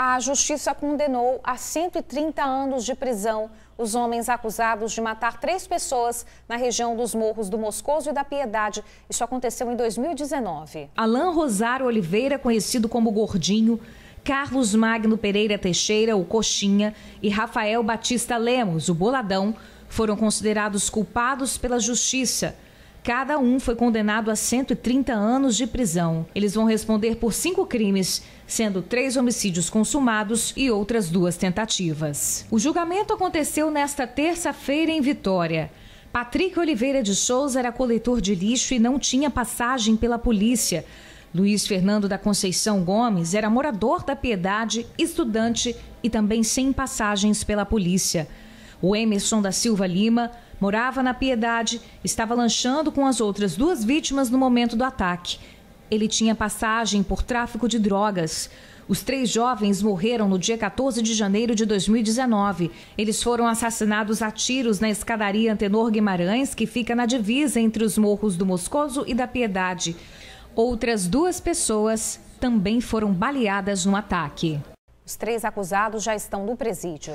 a justiça condenou a 130 anos de prisão os homens acusados de matar três pessoas na região dos morros do Moscoso e da Piedade. Isso aconteceu em 2019. Alain Rosário Oliveira, conhecido como Gordinho, Carlos Magno Pereira Teixeira, o Coxinha, e Rafael Batista Lemos, o Boladão, foram considerados culpados pela justiça Cada um foi condenado a 130 anos de prisão. Eles vão responder por cinco crimes, sendo três homicídios consumados e outras duas tentativas. O julgamento aconteceu nesta terça-feira em Vitória. Patrick Oliveira de Souza era coletor de lixo e não tinha passagem pela polícia. Luiz Fernando da Conceição Gomes era morador da Piedade, estudante e também sem passagens pela polícia. O Emerson da Silva Lima morava na Piedade, estava lanchando com as outras duas vítimas no momento do ataque. Ele tinha passagem por tráfico de drogas. Os três jovens morreram no dia 14 de janeiro de 2019. Eles foram assassinados a tiros na escadaria Antenor Guimarães, que fica na divisa entre os morros do Moscoso e da Piedade. Outras duas pessoas também foram baleadas no ataque. Os três acusados já estão no presídio.